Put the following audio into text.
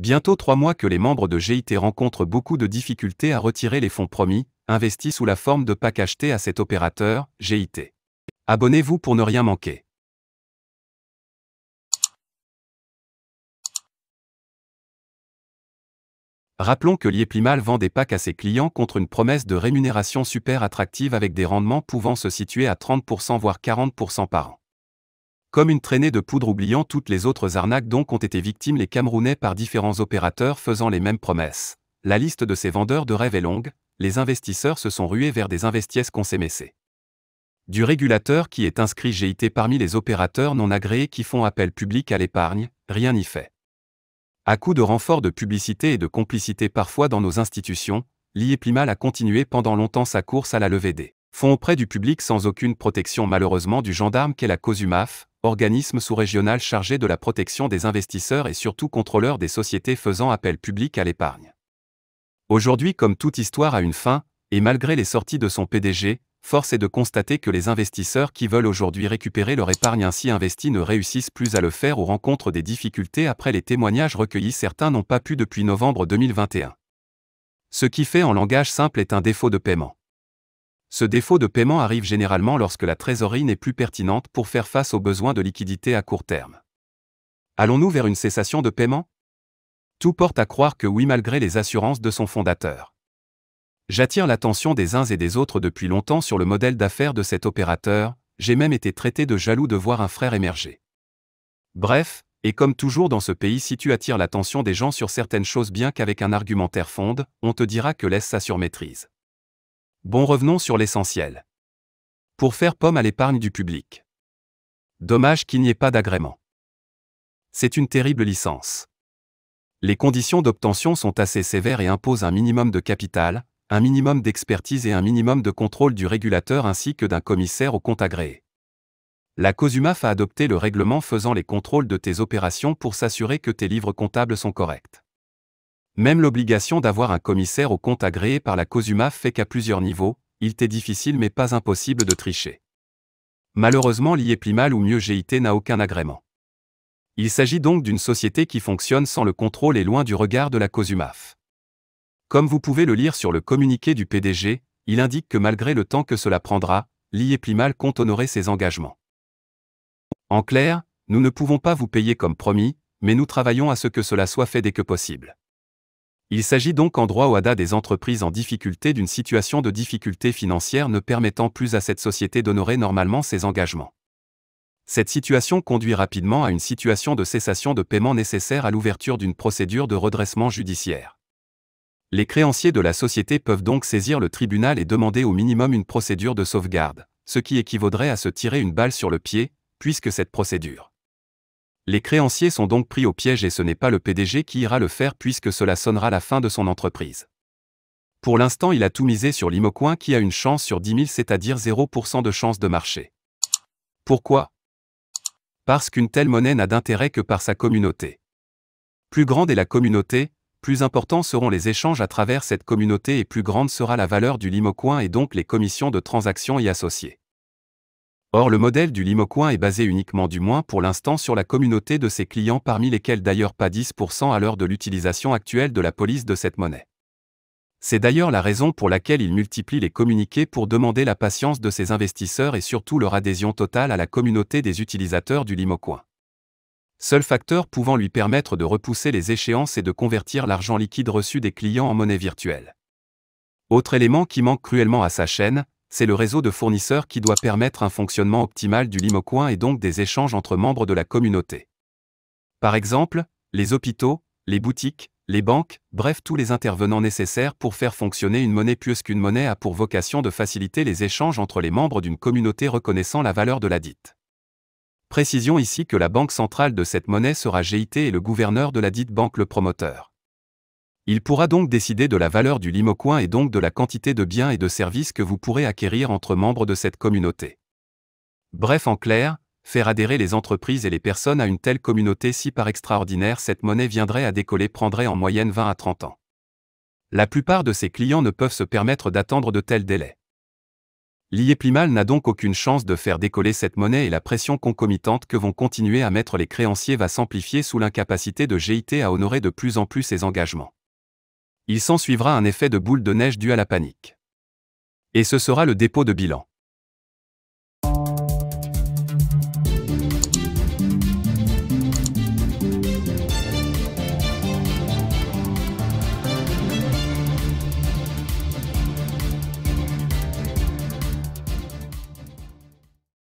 bientôt trois mois que les membres de GIT rencontrent beaucoup de difficultés à retirer les fonds promis, investis sous la forme de packs achetés à cet opérateur, GIT. Abonnez-vous pour ne rien manquer. Rappelons que Lieplimal vend des packs à ses clients contre une promesse de rémunération super attractive avec des rendements pouvant se situer à 30% voire 40% par an. Comme une traînée de poudre oubliant toutes les autres arnaques dont ont été victimes les Camerounais par différents opérateurs faisant les mêmes promesses. La liste de ces vendeurs de rêves est longue, les investisseurs se sont rués vers des s'est consémessées. Du régulateur qui est inscrit GIT parmi les opérateurs non agréés qui font appel public à l'épargne, rien n'y fait. À coup de renfort de publicité et de complicité parfois dans nos institutions, l'IEPLIMAL a continué pendant longtemps sa course à la levée des fonds auprès du public sans aucune protection malheureusement du gendarme qu'est la COSUMAF, organisme sous-régional chargé de la protection des investisseurs et surtout contrôleur des sociétés faisant appel public à l'épargne. Aujourd'hui comme toute histoire a une fin, et malgré les sorties de son PDG, force est de constater que les investisseurs qui veulent aujourd'hui récupérer leur épargne ainsi investie ne réussissent plus à le faire ou rencontrent des difficultés après les témoignages recueillis certains n'ont pas pu depuis novembre 2021. Ce qui fait en langage simple est un défaut de paiement. Ce défaut de paiement arrive généralement lorsque la trésorerie n'est plus pertinente pour faire face aux besoins de liquidité à court terme. Allons-nous vers une cessation de paiement Tout porte à croire que oui malgré les assurances de son fondateur. J'attire l'attention des uns et des autres depuis longtemps sur le modèle d'affaires de cet opérateur, j'ai même été traité de jaloux de voir un frère émerger. Bref, et comme toujours dans ce pays si tu attires l'attention des gens sur certaines choses bien qu'avec un argumentaire fonde, on te dira que laisse sa surmaîtrise. Bon revenons sur l'essentiel. Pour faire pomme à l'épargne du public. Dommage qu'il n'y ait pas d'agrément. C'est une terrible licence. Les conditions d'obtention sont assez sévères et imposent un minimum de capital, un minimum d'expertise et un minimum de contrôle du régulateur ainsi que d'un commissaire au compte agréé. La COSUMAF a adopté le règlement faisant les contrôles de tes opérations pour s'assurer que tes livres comptables sont corrects. Même l'obligation d'avoir un commissaire au compte agréé par la COSUMAF fait qu'à plusieurs niveaux, il t'est difficile mais pas impossible de tricher. Malheureusement, l'IEPLIMAL ou mieux GIT n'a aucun agrément. Il s'agit donc d'une société qui fonctionne sans le contrôle et loin du regard de la COSUMAF. Comme vous pouvez le lire sur le communiqué du PDG, il indique que malgré le temps que cela prendra, l'IEPLIMAL compte honorer ses engagements. En clair, nous ne pouvons pas vous payer comme promis, mais nous travaillons à ce que cela soit fait dès que possible. Il s'agit donc en droit OADA des entreprises en difficulté d'une situation de difficulté financière ne permettant plus à cette société d'honorer normalement ses engagements. Cette situation conduit rapidement à une situation de cessation de paiement nécessaire à l'ouverture d'une procédure de redressement judiciaire. Les créanciers de la société peuvent donc saisir le tribunal et demander au minimum une procédure de sauvegarde, ce qui équivaudrait à se tirer une balle sur le pied, puisque cette procédure les créanciers sont donc pris au piège et ce n'est pas le PDG qui ira le faire puisque cela sonnera la fin de son entreprise. Pour l'instant, il a tout misé sur l'Imocoin qui a une chance sur 10 000, c'est-à-dire 0% de chance de marché. Pourquoi Parce qu'une telle monnaie n'a d'intérêt que par sa communauté. Plus grande est la communauté, plus importants seront les échanges à travers cette communauté et plus grande sera la valeur du Limocoin et donc les commissions de transactions y associées. Or le modèle du Limocoin est basé uniquement du moins pour l'instant sur la communauté de ses clients parmi lesquels d'ailleurs pas 10% à l'heure de l'utilisation actuelle de la police de cette monnaie. C'est d'ailleurs la raison pour laquelle il multiplie les communiqués pour demander la patience de ses investisseurs et surtout leur adhésion totale à la communauté des utilisateurs du Limocoin. Seul facteur pouvant lui permettre de repousser les échéances et de convertir l'argent liquide reçu des clients en monnaie virtuelle. Autre élément qui manque cruellement à sa chaîne, c'est le réseau de fournisseurs qui doit permettre un fonctionnement optimal du limocoin et donc des échanges entre membres de la communauté. Par exemple, les hôpitaux, les boutiques, les banques, bref tous les intervenants nécessaires pour faire fonctionner une monnaie qu'une monnaie a pour vocation de faciliter les échanges entre les membres d'une communauté reconnaissant la valeur de la dite. Précision ici que la banque centrale de cette monnaie sera GIT et le gouverneur de la dite banque le promoteur. Il pourra donc décider de la valeur du limocoin et donc de la quantité de biens et de services que vous pourrez acquérir entre membres de cette communauté. Bref, en clair, faire adhérer les entreprises et les personnes à une telle communauté si par extraordinaire cette monnaie viendrait à décoller prendrait en moyenne 20 à 30 ans. La plupart de ses clients ne peuvent se permettre d'attendre de tels délais. L'IEPLIMAL n'a donc aucune chance de faire décoller cette monnaie et la pression concomitante que vont continuer à mettre les créanciers va s'amplifier sous l'incapacité de GIT à honorer de plus en plus ses engagements il s'ensuivra un effet de boule de neige dû à la panique. Et ce sera le dépôt de bilan.